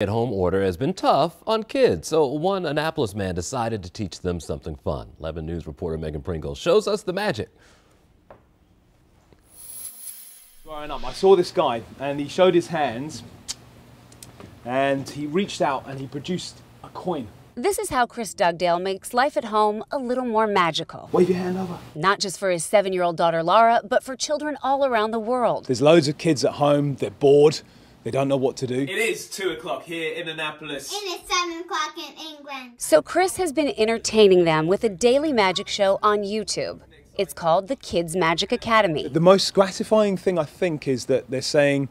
At home order has been tough on kids, so one Annapolis man decided to teach them something fun. 11 News reporter Megan Pringle shows us the magic. Growing up, I saw this guy and he showed his hands and he reached out and he produced a coin. This is how Chris Dugdale makes life at home a little more magical. Wave your hand over. Not just for his seven year old daughter Lara, but for children all around the world. There's loads of kids at home, they're bored. They don't know what to do. It is 2 o'clock here in Annapolis. It is 7 o'clock in England. So Chris has been entertaining them with a daily magic show on YouTube. It's called the Kids Magic Academy. The most gratifying thing, I think, is that they're saying,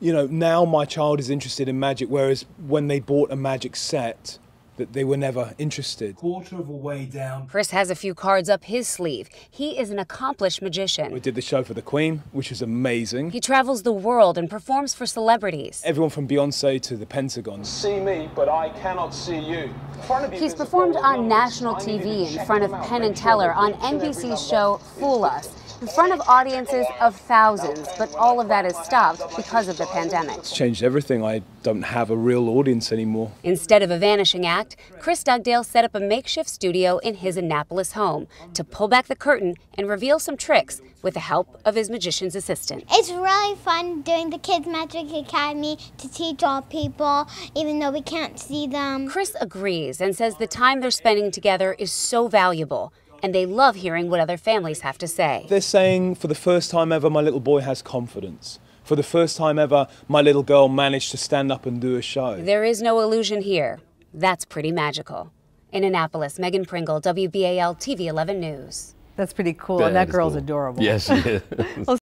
you know, now my child is interested in magic, whereas when they bought a magic set, that they were never interested. Quarter of a way down. Chris has a few cards up his sleeve. He is an accomplished magician. We did the show for the Queen, which was amazing. He travels the world and performs for celebrities. Everyone from Beyonce to the Pentagon. See me, but I cannot see you. He's performed on national TV in front of Penn and Teller on NBC's show Fool Us in front of audiences of thousands, but all of that is stopped because of the pandemic. It's changed everything. I don't have a real audience anymore. Instead of a vanishing act, Chris Dugdale set up a makeshift studio in his Annapolis home to pull back the curtain and reveal some tricks with the help of his magician's assistant. It's really fun doing the Kids Magic Academy to teach all people, even though we can't see them. Chris agrees and says the time they're spending together is so valuable and they love hearing what other families have to say. They're saying, for the first time ever, my little boy has confidence. For the first time ever, my little girl managed to stand up and do a show. There is no illusion here. That's pretty magical. In Annapolis, Megan Pringle, WBAL TV 11 News. That's pretty cool. That and that girl's cool. adorable. Yes,